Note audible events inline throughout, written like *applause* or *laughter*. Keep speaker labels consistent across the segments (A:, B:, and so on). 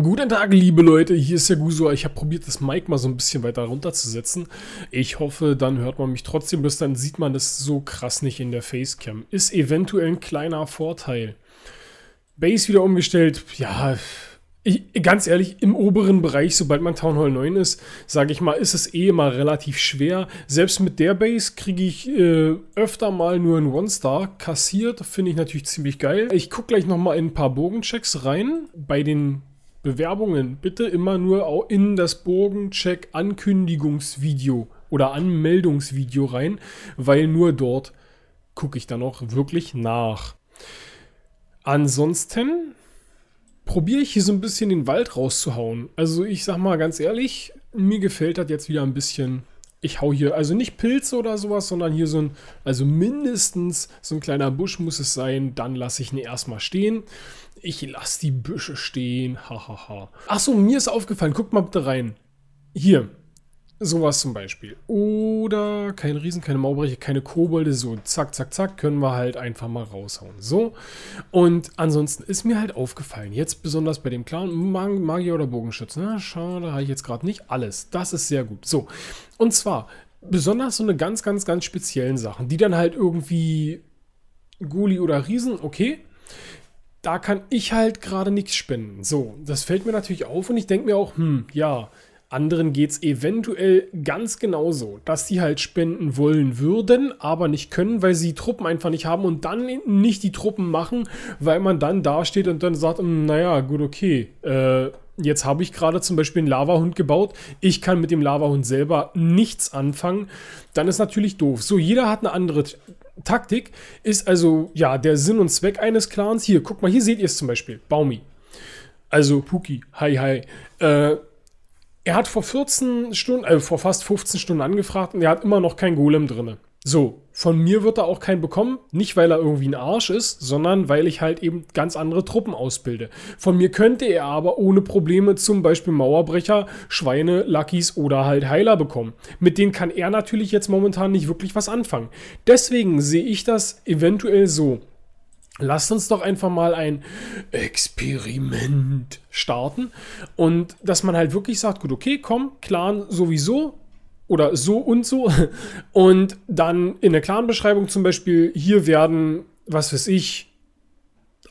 A: Guten Tag, liebe Leute, hier ist der Guso. Ich habe probiert, das Mic mal so ein bisschen weiter runterzusetzen. Ich hoffe, dann hört man mich trotzdem, bis dann sieht man das so krass nicht in der Facecam. Ist eventuell ein kleiner Vorteil. Base wieder umgestellt, ja, ich, ganz ehrlich, im oberen Bereich, sobald man Town Hall 9 ist, sage ich mal, ist es eh immer relativ schwer. Selbst mit der Base kriege ich äh, öfter mal nur einen One-Star kassiert. Finde ich natürlich ziemlich geil. Ich gucke gleich nochmal in ein paar Bogenchecks rein. Bei den Bewerbungen bitte immer nur in das Bogencheck Ankündigungsvideo oder Anmeldungsvideo rein, weil nur dort gucke ich dann auch wirklich nach. Ansonsten probiere ich hier so ein bisschen den Wald rauszuhauen. Also ich sag mal ganz ehrlich, mir gefällt das jetzt wieder ein bisschen ich hau hier, also nicht Pilze oder sowas, sondern hier so ein, also mindestens so ein kleiner Busch muss es sein, dann lasse ich ihn erstmal stehen. Ich lasse die Büsche stehen, hahaha. Achso, mir ist aufgefallen, guckt mal bitte rein. Hier, Sowas zum Beispiel. Oder kein Riesen, keine Maubreche, keine Kobolde. So, zack, zack, zack, können wir halt einfach mal raushauen. So. Und ansonsten ist mir halt aufgefallen, jetzt besonders bei dem Clan, Mag Magier oder Bogenschütze. Na, ne? schade, habe ich jetzt gerade nicht alles. Das ist sehr gut. So. Und zwar besonders so eine ganz, ganz, ganz speziellen Sachen, die dann halt irgendwie Guli oder Riesen, okay. Da kann ich halt gerade nichts spenden. So, das fällt mir natürlich auf und ich denke mir auch, hm, ja, anderen geht es eventuell ganz genauso, dass sie halt spenden wollen würden, aber nicht können, weil sie Truppen einfach nicht haben und dann nicht die Truppen machen, weil man dann dasteht und dann sagt, hm, naja, gut, okay, äh, jetzt habe ich gerade zum Beispiel einen Lavahund gebaut, ich kann mit dem Lavahund selber nichts anfangen, dann ist natürlich doof. So, jeder hat eine andere Taktik, ist also ja der Sinn und Zweck eines Clans. Hier, guck mal, hier seht ihr es zum Beispiel, Baumi. Also Puki, hi, hi. Äh, er hat vor 14 Stunden, äh, vor fast 15 Stunden angefragt und er hat immer noch kein Golem drinne. So, von mir wird er auch keinen bekommen, nicht weil er irgendwie ein Arsch ist, sondern weil ich halt eben ganz andere Truppen ausbilde. Von mir könnte er aber ohne Probleme zum Beispiel Mauerbrecher, Schweine, Luckys oder halt Heiler bekommen. Mit denen kann er natürlich jetzt momentan nicht wirklich was anfangen. Deswegen sehe ich das eventuell so. Lasst uns doch einfach mal ein Experiment starten und dass man halt wirklich sagt, gut, okay, komm, Clan sowieso, oder so und so. *laughs* Und dann in der Clan-Beschreibung zum Beispiel, hier werden, was weiß ich,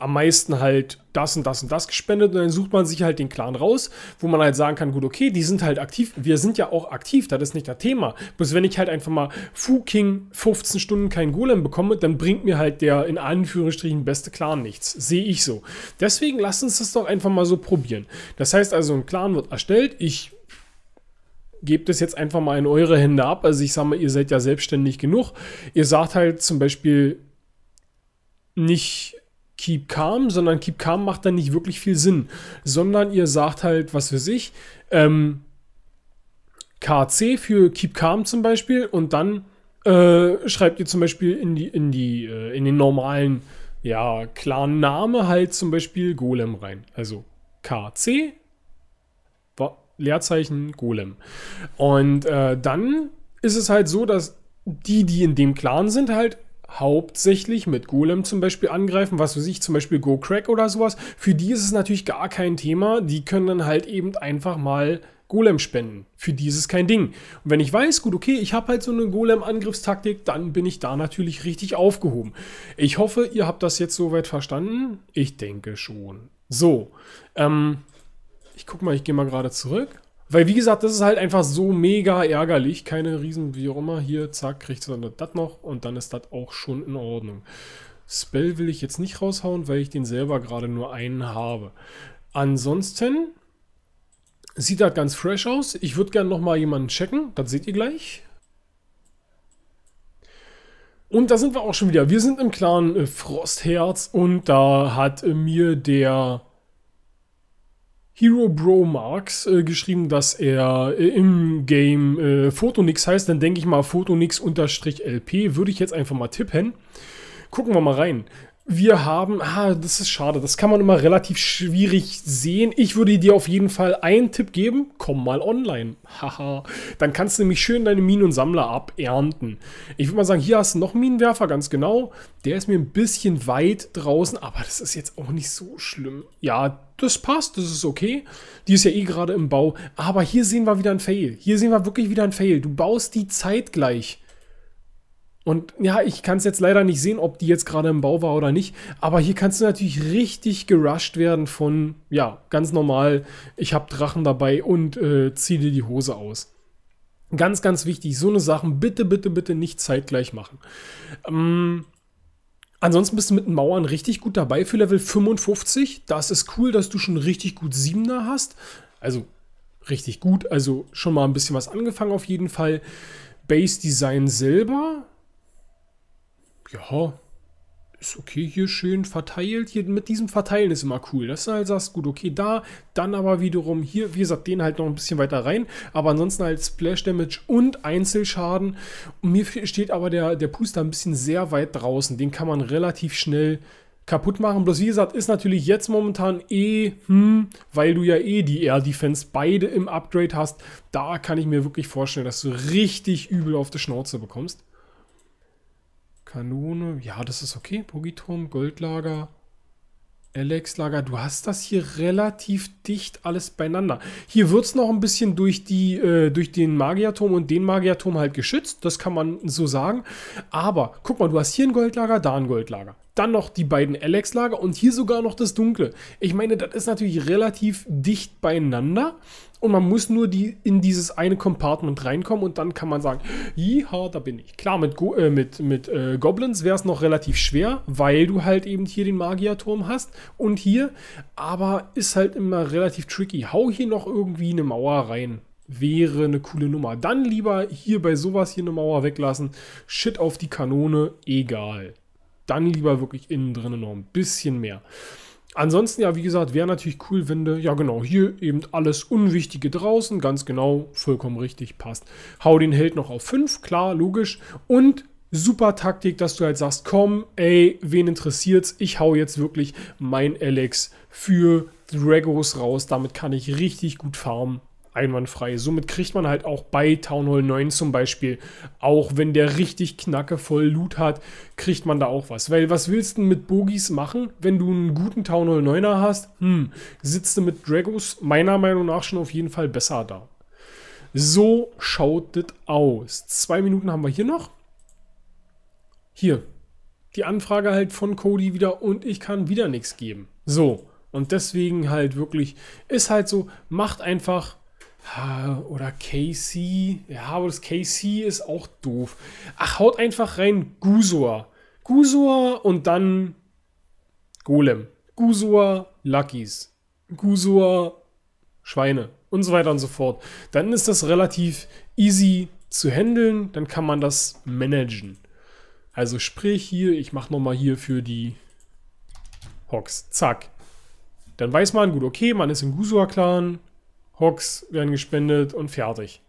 A: am meisten halt das und das und das gespendet und dann sucht man sich halt den Clan raus, wo man halt sagen kann, gut, okay, die sind halt aktiv, wir sind ja auch aktiv, das ist nicht das Thema. Bloß wenn ich halt einfach mal Fuking 15 Stunden keinen Golem bekomme, dann bringt mir halt der in Anführungsstrichen beste Clan nichts. Sehe ich so. Deswegen lasst uns das doch einfach mal so probieren. Das heißt also, ein Clan wird erstellt, ich gebt es jetzt einfach mal in eure Hände ab. Also ich sage mal, ihr seid ja selbstständig genug. Ihr sagt halt zum Beispiel nicht Keep Calm, sondern Keep Calm macht dann nicht wirklich viel Sinn, sondern ihr sagt halt, was für sich, ähm, KC für Keep Calm zum Beispiel und dann äh, schreibt ihr zum Beispiel in, die, in, die, äh, in den normalen, ja, klaren Name halt zum Beispiel Golem rein. Also KC, Leerzeichen, Golem. Und äh, dann ist es halt so, dass die, die in dem Clan sind, halt hauptsächlich mit Golem zum Beispiel angreifen, was für sich zum Beispiel Go Crack oder sowas. Für die ist es natürlich gar kein Thema. Die können dann halt eben einfach mal Golem spenden. Für die ist es kein Ding. Und wenn ich weiß, gut, okay, ich habe halt so eine Golem-Angriffstaktik, dann bin ich da natürlich richtig aufgehoben. Ich hoffe, ihr habt das jetzt soweit verstanden. Ich denke schon. So, ähm, ich guck mal, ich gehe mal gerade zurück. Weil, wie gesagt, das ist halt einfach so mega ärgerlich. Keine Riesen, wie auch immer. Hier, zack, kriegst du das noch und dann ist das auch schon in Ordnung. Spell will ich jetzt nicht raushauen, weil ich den selber gerade nur einen habe. Ansonsten sieht das ganz fresh aus. Ich würde gerne nochmal jemanden checken. Das seht ihr gleich. Und da sind wir auch schon wieder. Wir sind im klaren äh, Frostherz und da hat äh, mir der Hero Bro Marx äh, geschrieben, dass er äh, im Game äh, Photonix heißt. Dann denke ich mal Photonix-LP. Würde ich jetzt einfach mal tippen. Gucken wir mal rein wir haben, ah, das ist schade, das kann man immer relativ schwierig sehen. Ich würde dir auf jeden Fall einen Tipp geben, komm mal online. *laughs* Haha, dann kannst du nämlich schön deine Minen und Sammler abernten. Ich würde mal sagen, hier hast du noch Minenwerfer, ganz genau. Der ist mir ein bisschen weit draußen, aber das ist jetzt auch nicht so schlimm. Ja, das passt, das ist okay. Die ist ja eh gerade im Bau. Aber hier sehen wir wieder ein Fail. Hier sehen wir wirklich wieder ein Fail. Du baust die Zeit gleich. Und ja, ich kann es jetzt leider nicht sehen, ob die jetzt gerade im Bau war oder nicht. Aber hier kannst du natürlich richtig gerusht werden von, ja, ganz normal, ich habe Drachen dabei und äh, zieh dir die Hose aus. Ganz, ganz wichtig, so eine Sachen bitte, bitte, bitte nicht zeitgleich machen. Ähm, ansonsten bist du mit den Mauern richtig gut dabei für Level 55. Das ist cool, dass du schon richtig gut 7er hast. Also richtig gut, also schon mal ein bisschen was angefangen auf jeden Fall. Base Design selber ja, ist okay, hier schön verteilt. Hier mit diesem Verteilen ist immer cool. Das ist halt, also sagst gut, okay, da, dann aber wiederum hier, wie gesagt, den halt noch ein bisschen weiter rein. Aber ansonsten halt Splash Damage und Einzelschaden. Und mir steht aber der, der Puster ein bisschen sehr weit draußen. Den kann man relativ schnell kaputt machen. Bloß wie gesagt, ist natürlich jetzt momentan eh, hm, weil du ja eh die Air Defense beide im Upgrade hast. Da kann ich mir wirklich vorstellen, dass du richtig übel auf die Schnauze bekommst. Kanone. Ja, das ist okay. Bogiturm, Goldlager, Alex-Lager. Du hast das hier relativ dicht alles beieinander. Hier wird es noch ein bisschen durch, die, äh, durch den Magierturm und den Magierturm halt geschützt. Das kann man so sagen. Aber guck mal, du hast hier ein Goldlager, da ein Goldlager. Dann noch die beiden Alex-Lager und hier sogar noch das Dunkle. Ich meine, das ist natürlich relativ dicht beieinander. Und man muss nur die, in dieses eine Compartment reinkommen und dann kann man sagen, ja, da bin ich. Klar, mit, Go äh, mit, mit äh, Goblins wäre es noch relativ schwer, weil du halt eben hier den Magierturm hast und hier, aber ist halt immer relativ tricky. Hau hier noch irgendwie eine Mauer rein. Wäre eine coole Nummer. Dann lieber hier bei sowas hier eine Mauer weglassen. Shit auf die Kanone, egal. Dann lieber wirklich innen drin noch ein bisschen mehr. Ansonsten, ja, wie gesagt, wäre natürlich cool, wenn du, ja genau, hier eben alles Unwichtige draußen, ganz genau, vollkommen richtig, passt. Hau den Held noch auf 5, klar, logisch. Und super Taktik, dass du halt sagst, komm, ey, wen interessiert's? Ich hau jetzt wirklich mein Alex für Dragos raus. Damit kann ich richtig gut farmen einwandfrei. Somit kriegt man halt auch bei Town Hall 9 zum Beispiel, auch wenn der richtig knacke voll Loot hat, kriegt man da auch was. Weil was willst du denn mit Bogies machen, wenn du einen guten Town Hall 9er hast? Hm, sitzt du mit Dragos meiner Meinung nach schon auf jeden Fall besser da. So schaut das aus. Zwei Minuten haben wir hier noch. Hier. Die Anfrage halt von Cody wieder und ich kann wieder nichts geben. So. Und deswegen halt wirklich, ist halt so, macht einfach oder Casey. Ja, aber das Casey ist auch doof. Ach, haut einfach rein Gusor. Gusor und dann Golem. Gusor Luckies. Gusor Schweine. Und so weiter und so fort. Dann ist das relativ easy zu handeln. Dann kann man das managen. Also sprich hier, ich mache nochmal hier für die Hawks. Zack. Dann weiß man, gut, okay, man ist im Gusua-Clan, Hawks werden gespendet und fertig.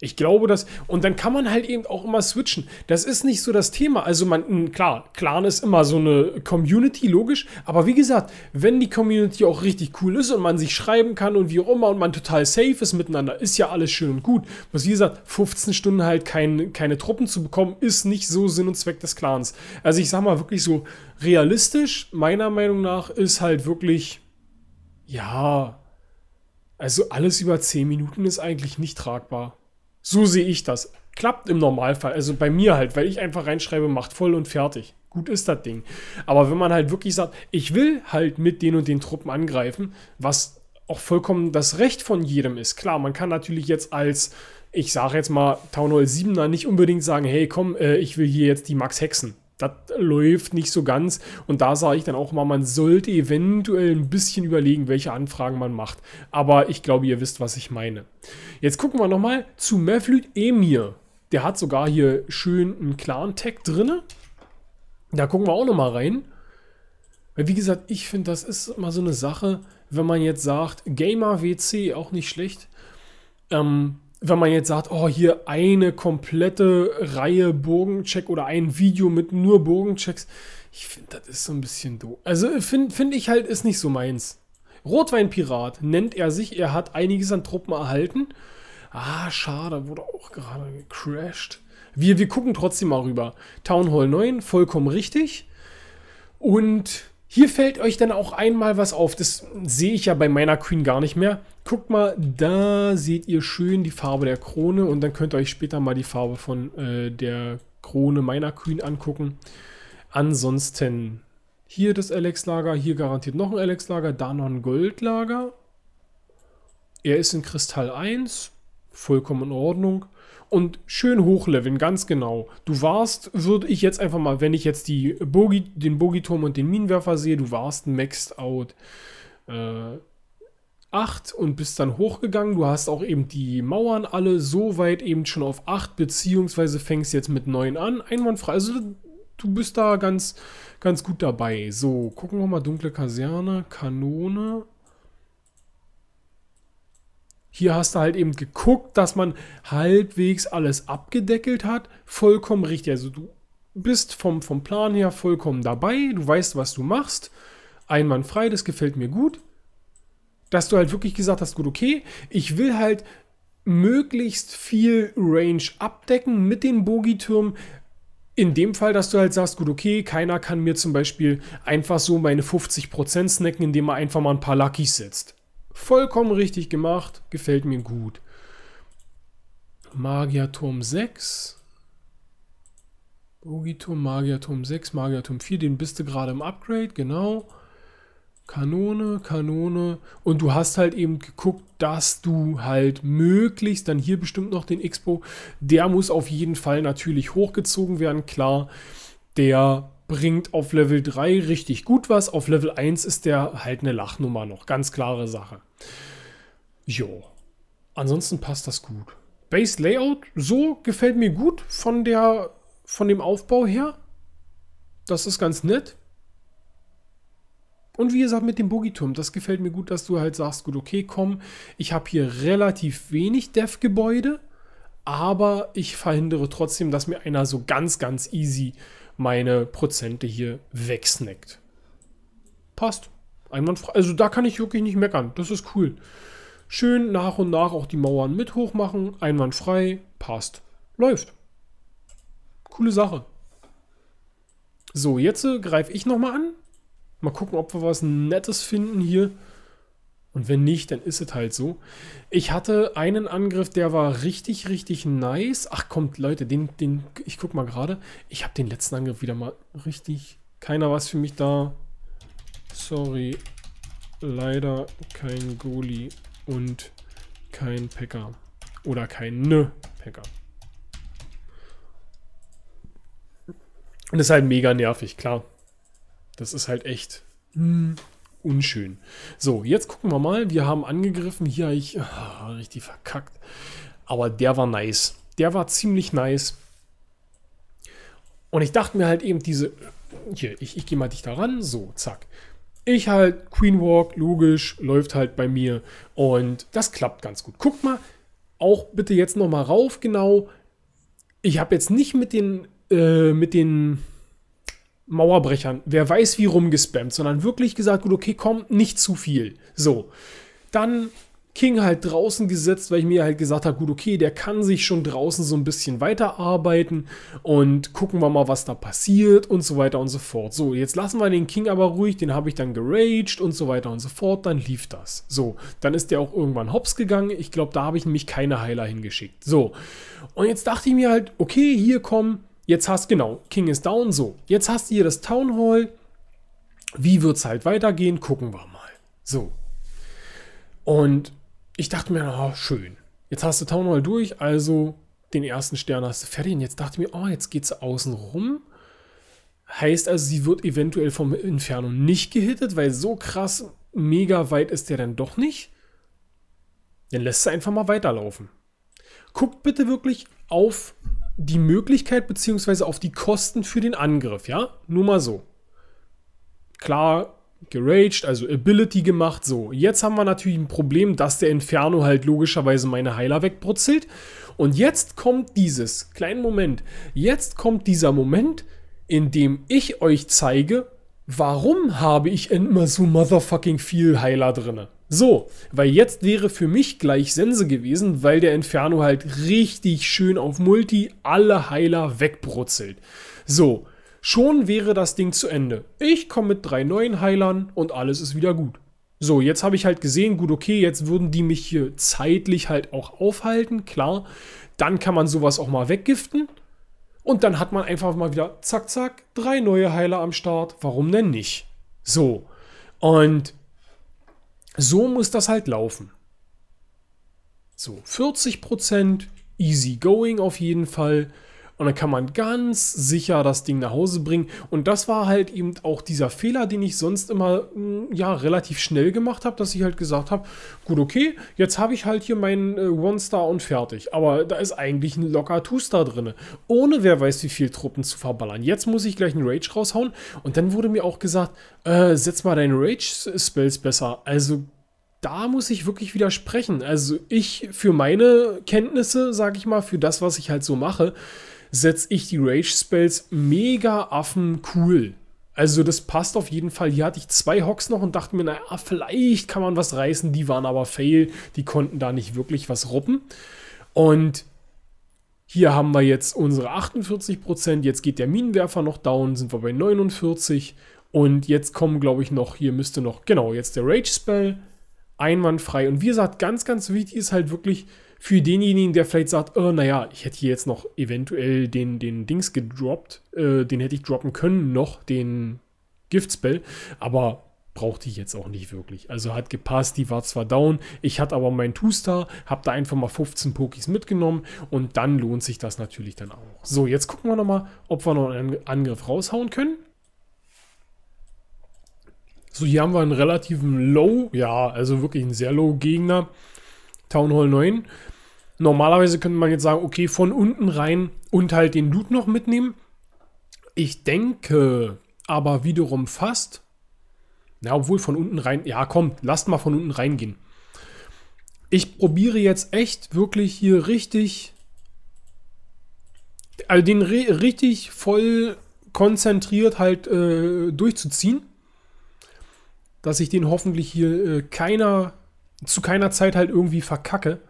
A: Ich glaube, dass. Und dann kann man halt eben auch immer switchen. Das ist nicht so das Thema. Also, man, klar, Clan ist immer so eine Community, logisch. Aber wie gesagt, wenn die Community auch richtig cool ist und man sich schreiben kann und wie auch immer und man total safe ist miteinander, ist ja alles schön und gut. Was wie gesagt, 15 Stunden halt kein, keine Truppen zu bekommen, ist nicht so Sinn und Zweck des Clans. Also, ich sag mal wirklich so realistisch, meiner Meinung nach, ist halt wirklich. Ja, also alles über 10 Minuten ist eigentlich nicht tragbar. So sehe ich das. Klappt im Normalfall. Also bei mir halt, weil ich einfach reinschreibe, macht voll und fertig. Gut ist das Ding. Aber wenn man halt wirklich sagt, ich will halt mit den und den Truppen angreifen, was auch vollkommen das Recht von jedem ist. Klar, man kann natürlich jetzt als, ich sage jetzt mal, Town Hall 7er nicht unbedingt sagen, hey komm, äh, ich will hier jetzt die Max Hexen das läuft nicht so ganz. Und da sage ich dann auch mal, man sollte eventuell ein bisschen überlegen, welche Anfragen man macht. Aber ich glaube, ihr wisst, was ich meine. Jetzt gucken wir nochmal zu Mevlüt Emir. Der hat sogar hier schön einen klaren Tag drin. Da gucken wir auch nochmal rein. Weil wie gesagt, ich finde, das ist mal so eine Sache, wenn man jetzt sagt, Gamer WC, auch nicht schlecht. Ähm, wenn man jetzt sagt, oh, hier eine komplette Reihe Burgencheck oder ein Video mit nur Burgenchecks, ich finde, das ist so ein bisschen doof. Also finde find ich halt, ist nicht so meins. Rotweinpirat nennt er sich, er hat einiges an Truppen erhalten. Ah, schade, wurde auch gerade gecrashed. Wir, wir gucken trotzdem mal rüber. Town Hall 9, vollkommen richtig. Und hier fällt euch dann auch einmal was auf. Das sehe ich ja bei meiner Queen gar nicht mehr. Guckt mal, da seht ihr schön die Farbe der Krone und dann könnt ihr euch später mal die Farbe von äh, der Krone meiner Kühen angucken. Ansonsten hier das alex lager hier garantiert noch ein alex lager da noch ein Gold-Lager. Er ist in Kristall 1, vollkommen in Ordnung. Und schön hochleveln, ganz genau. Du warst, würde ich jetzt einfach mal, wenn ich jetzt die Bogi, den Bogiturm und den Minenwerfer sehe, du warst maxed out. Äh, 8 und bist dann hochgegangen. Du hast auch eben die Mauern alle so weit eben schon auf 8, beziehungsweise fängst jetzt mit 9 an. Einwandfrei. Also du bist da ganz, ganz gut dabei. So, gucken wir mal. Dunkle Kaserne, Kanone. Hier hast du halt eben geguckt, dass man halbwegs alles abgedeckelt hat. Vollkommen richtig. Also du bist vom, vom Plan her vollkommen dabei. Du weißt, was du machst. Einwandfrei, das gefällt mir gut dass du halt wirklich gesagt hast, gut, okay, ich will halt möglichst viel Range abdecken mit den Bogitürmen. In dem Fall, dass du halt sagst, gut, okay, keiner kann mir zum Beispiel einfach so meine 50% snacken, indem er einfach mal ein paar Luckys setzt. Vollkommen richtig gemacht, gefällt mir gut. Magierturm 6. Bogiturm, Magierturm 6, Magierturm 4, den bist du gerade im Upgrade, genau. Kanone, Kanone. Und du hast halt eben geguckt, dass du halt möglichst, dann hier bestimmt noch den Expo, der muss auf jeden Fall natürlich hochgezogen werden, klar. Der bringt auf Level 3 richtig gut was. Auf Level 1 ist der halt eine Lachnummer noch. Ganz klare Sache. Jo. Ansonsten passt das gut. Base Layout, so gefällt mir gut von der, von dem Aufbau her. Das ist ganz nett. Und wie gesagt, mit dem Boogie-Turm, das gefällt mir gut, dass du halt sagst, gut, okay, komm, ich habe hier relativ wenig Dev-Gebäude, aber ich verhindere trotzdem, dass mir einer so ganz, ganz easy meine Prozente hier wegsnackt. Passt. Einwandfrei. Also da kann ich wirklich nicht meckern. Das ist cool. Schön nach und nach auch die Mauern mit hochmachen. Einwandfrei. Passt. Läuft. Coole Sache. So, jetzt äh, greife ich nochmal an. Mal gucken, ob wir was Nettes finden hier. Und wenn nicht, dann ist es halt so. Ich hatte einen Angriff, der war richtig, richtig nice. Ach kommt, Leute, den, den, ich guck mal gerade. Ich habe den letzten Angriff wieder mal richtig. Keiner was für mich da. Sorry. Leider kein Goli und kein Packer. Oder kein Nö ne Packer. Und das ist halt mega nervig, klar. Das ist halt echt mh, unschön. So, jetzt gucken wir mal. Wir haben angegriffen. Hier habe ich ah, richtig verkackt. Aber der war nice. Der war ziemlich nice. Und ich dachte mir halt eben diese... Hier, ich, ich gehe mal dich daran. So, zack. Ich halt Queen Walk, logisch, läuft halt bei mir. Und das klappt ganz gut. Guckt mal, auch bitte jetzt nochmal rauf, genau. Ich habe jetzt nicht mit den... Äh, mit den Mauerbrechern, wer weiß wie rumgespammt, sondern wirklich gesagt, gut, okay, komm, nicht zu viel. So. Dann King halt draußen gesetzt, weil ich mir halt gesagt habe, gut, okay, der kann sich schon draußen so ein bisschen weiterarbeiten und gucken wir mal, was da passiert und so weiter und so fort. So, jetzt lassen wir den King aber ruhig, den habe ich dann geraged und so weiter und so fort, dann lief das. So, dann ist der auch irgendwann hops gegangen. Ich glaube, da habe ich nämlich keine Heiler hingeschickt. So, und jetzt dachte ich mir halt, okay, hier kommen Jetzt hast genau, King ist down, so. Jetzt hast du hier das Town Hall. Wie wird es halt weitergehen? Gucken wir mal. So. Und ich dachte mir, oh, schön. Jetzt hast du Town Hall durch, also den ersten Stern hast du fertig. Und jetzt dachte ich mir, oh, jetzt geht's außen rum. Heißt also, sie wird eventuell vom Inferno nicht gehittet, weil so krass mega weit ist der dann doch nicht. Dann lässt sie einfach mal weiterlaufen. Guckt bitte wirklich auf die Möglichkeit beziehungsweise auf die Kosten für den Angriff, ja? Nur mal so. Klar, geraged, also Ability gemacht, so. Jetzt haben wir natürlich ein Problem, dass der Inferno halt logischerweise meine Heiler wegbrutzelt. Und jetzt kommt dieses, kleinen Moment, jetzt kommt dieser Moment, in dem ich euch zeige, warum habe ich immer so motherfucking viel Heiler drinne. So, weil jetzt wäre für mich gleich Sense gewesen, weil der Inferno halt richtig schön auf Multi alle Heiler wegbrutzelt. So, schon wäre das Ding zu Ende. Ich komme mit drei neuen Heilern und alles ist wieder gut. So, jetzt habe ich halt gesehen, gut, okay, jetzt würden die mich hier zeitlich halt auch aufhalten, klar. Dann kann man sowas auch mal weggiften. Und dann hat man einfach mal wieder, zack, zack, drei neue Heiler am Start. Warum denn nicht? So. Und so muss das halt laufen. So, 40% easy going auf jeden Fall. Und dann kann man ganz sicher das Ding nach Hause bringen. Und das war halt eben auch dieser Fehler, den ich sonst immer hm, ja, relativ schnell gemacht habe, dass ich halt gesagt habe, gut, okay, jetzt habe ich halt hier meinen äh, One-Star und fertig. Aber da ist eigentlich ein locker Two-Star drin. Ohne wer weiß wie viel Truppen zu verballern. Jetzt muss ich gleich einen Rage raushauen. Und dann wurde mir auch gesagt, äh, setz mal deine Rage-Spells besser. Also da muss ich wirklich widersprechen. Also ich für meine Kenntnisse, sage ich mal, für das, was ich halt so mache, setze ich die Rage-Spells mega affen cool. Also das passt auf jeden Fall. Hier hatte ich zwei Hocks noch und dachte mir, naja, vielleicht kann man was reißen. Die waren aber fail. Die konnten da nicht wirklich was ruppen. Und hier haben wir jetzt unsere 48%. Jetzt geht der Minenwerfer noch down. Sind wir bei 49. Und jetzt kommen, glaube ich, noch, hier müsste noch, genau, jetzt der Rage-Spell. Einwandfrei. Und wie gesagt, ganz, ganz wichtig ist halt wirklich, für denjenigen, der vielleicht sagt, oh, naja, ich hätte hier jetzt noch eventuell den, den Dings gedroppt, äh, den hätte ich droppen können, noch den Giftspell, aber brauchte ich jetzt auch nicht wirklich. Also hat gepasst, die war zwar down, ich hatte aber meinen Two-Star, habe da einfach mal 15 Pokis mitgenommen und dann lohnt sich das natürlich dann auch. So, jetzt gucken wir nochmal, ob wir noch einen Angriff raushauen können. So, hier haben wir einen relativen Low, ja, also wirklich einen sehr Low Gegner. Town Hall 9. Normalerweise könnte man jetzt sagen, okay, von unten rein und halt den Loot noch mitnehmen. Ich denke aber wiederum fast, na, obwohl von unten rein, ja komm, lasst mal von unten reingehen. Ich probiere jetzt echt wirklich hier richtig, also den richtig voll konzentriert halt äh, durchzuziehen dass ich den hoffentlich hier äh, keiner zu keiner Zeit halt irgendwie verkacke.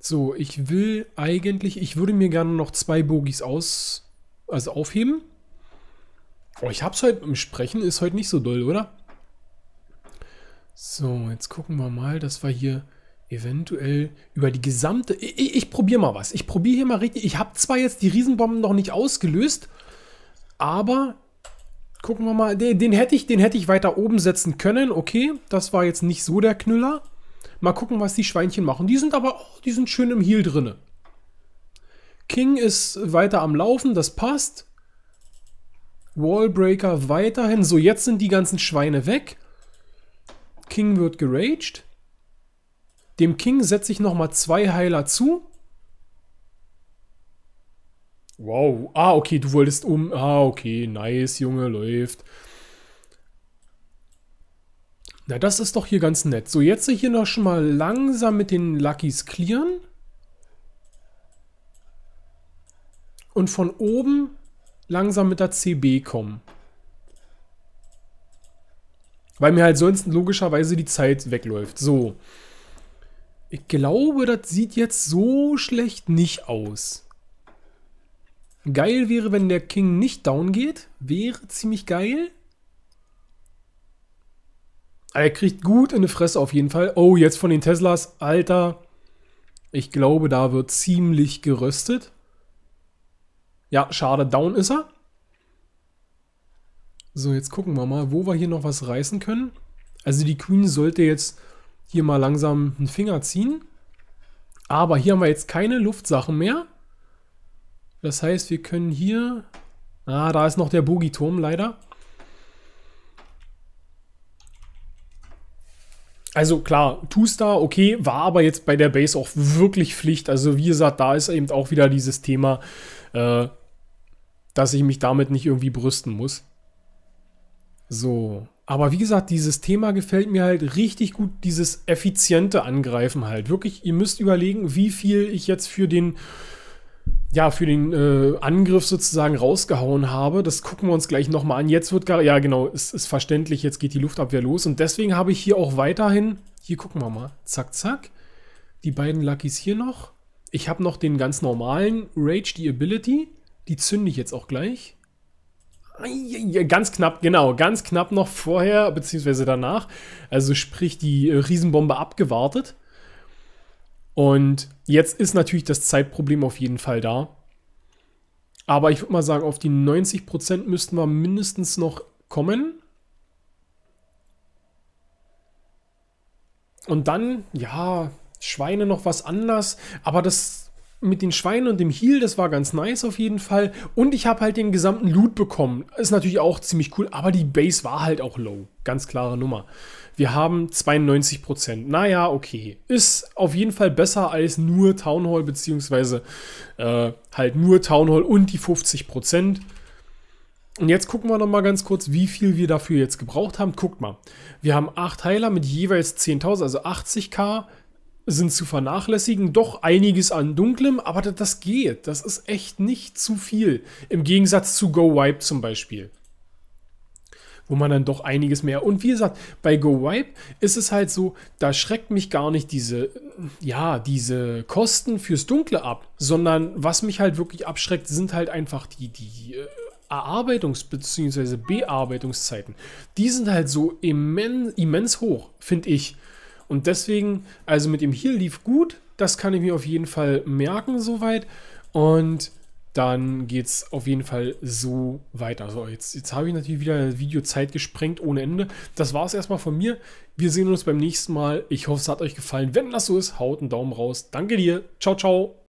A: So, ich will eigentlich, ich würde mir gerne noch zwei Bogies aus, also aufheben. Oh, ich hab's heute im Sprechen, ist heute nicht so doll, oder? So, jetzt gucken wir mal, dass wir hier eventuell über die gesamte... Ich, ich, ich probiere mal was. Ich probiere hier mal richtig... Ich habe zwar jetzt die Riesenbomben noch nicht ausgelöst, aber gucken wir mal. Den, den, hätte ich, den hätte ich weiter oben setzen können. Okay, das war jetzt nicht so der Knüller. Mal gucken, was die Schweinchen machen. Die sind aber, auch, oh, die sind schön im Heal drinne. King ist weiter am Laufen, das passt. Wallbreaker weiterhin. So, jetzt sind die ganzen Schweine weg. King wird geraged. Dem King setze ich nochmal zwei Heiler zu. Wow. Ah, okay, du wolltest um. Ah, okay, nice, Junge, läuft. Na, das ist doch hier ganz nett. So, jetzt hier noch schon mal langsam mit den Luckys clearen. Und von oben langsam mit der CB kommen. Weil mir halt sonst logischerweise die Zeit wegläuft. So. Ich glaube, das sieht jetzt so schlecht nicht aus. Geil wäre, wenn der King nicht down geht. Wäre ziemlich geil. er kriegt gut in die Fresse auf jeden Fall. Oh, jetzt von den Teslas. Alter. Ich glaube, da wird ziemlich geröstet. Ja, schade. Down ist er. So, jetzt gucken wir mal, wo wir hier noch was reißen können. Also die Queen sollte jetzt hier mal langsam einen Finger ziehen. Aber hier haben wir jetzt keine Luftsachen mehr. Das heißt, wir können hier... Ah, da ist noch der Bogiturm, leider. Also klar, Two-Star, okay, war aber jetzt bei der Base auch wirklich Pflicht. Also wie gesagt, da ist eben auch wieder dieses Thema, äh, dass ich mich damit nicht irgendwie brüsten muss. So, aber wie gesagt, dieses Thema gefällt mir halt richtig gut, dieses effiziente Angreifen halt. Wirklich, ihr müsst überlegen, wie viel ich jetzt für den ja, für den äh, Angriff sozusagen rausgehauen habe. Das gucken wir uns gleich nochmal an. Jetzt wird gar, ja genau, es ist, ist verständlich, jetzt geht die Luftabwehr los. Und deswegen habe ich hier auch weiterhin, hier gucken wir mal, zack, zack, die beiden Luckys hier noch. Ich habe noch den ganz normalen Rage, die Ability. Die zünde ich jetzt auch gleich. Ganz knapp, genau, ganz knapp noch vorher, beziehungsweise danach. Also sprich, die äh, Riesenbombe abgewartet. Und jetzt ist natürlich das Zeitproblem auf jeden Fall da. Aber ich würde mal sagen, auf die 90% müssten wir mindestens noch kommen. Und dann, ja, Schweine noch was anders. Aber das mit den Schweinen und dem Heal, das war ganz nice auf jeden Fall. Und ich habe halt den gesamten Loot bekommen. Ist natürlich auch ziemlich cool, aber die Base war halt auch low. Ganz klare Nummer. Wir haben 92 Naja, okay. Ist auf jeden Fall besser als nur Town Hall, beziehungsweise äh, halt nur Town Hall und die 50 Und jetzt gucken wir nochmal ganz kurz, wie viel wir dafür jetzt gebraucht haben. Guckt mal. Wir haben 8 Heiler mit jeweils 10.000, also 80k, sind zu vernachlässigen. Doch einiges an Dunklem, aber das geht. Das ist echt nicht zu viel. Im Gegensatz zu Go Wipe zum Beispiel. Wo man dann doch einiges mehr. Und wie gesagt, bei Go Wipe ist es halt so, da schreckt mich gar nicht diese, ja, diese Kosten fürs Dunkle ab, sondern was mich halt wirklich abschreckt, sind halt einfach die, die äh, Erarbeitungs- bzw. Bearbeitungszeiten. Die sind halt so immen, immens hoch, finde ich. Und deswegen, also mit dem Heal lief gut, das kann ich mir auf jeden Fall merken soweit. Und dann geht es auf jeden Fall so weiter. So, jetzt, jetzt habe ich natürlich wieder Videozeit gesprengt ohne Ende. Das war es erstmal von mir. Wir sehen uns beim nächsten Mal. Ich hoffe, es hat euch gefallen. Wenn das so ist, haut einen Daumen raus. Danke dir. Ciao, ciao.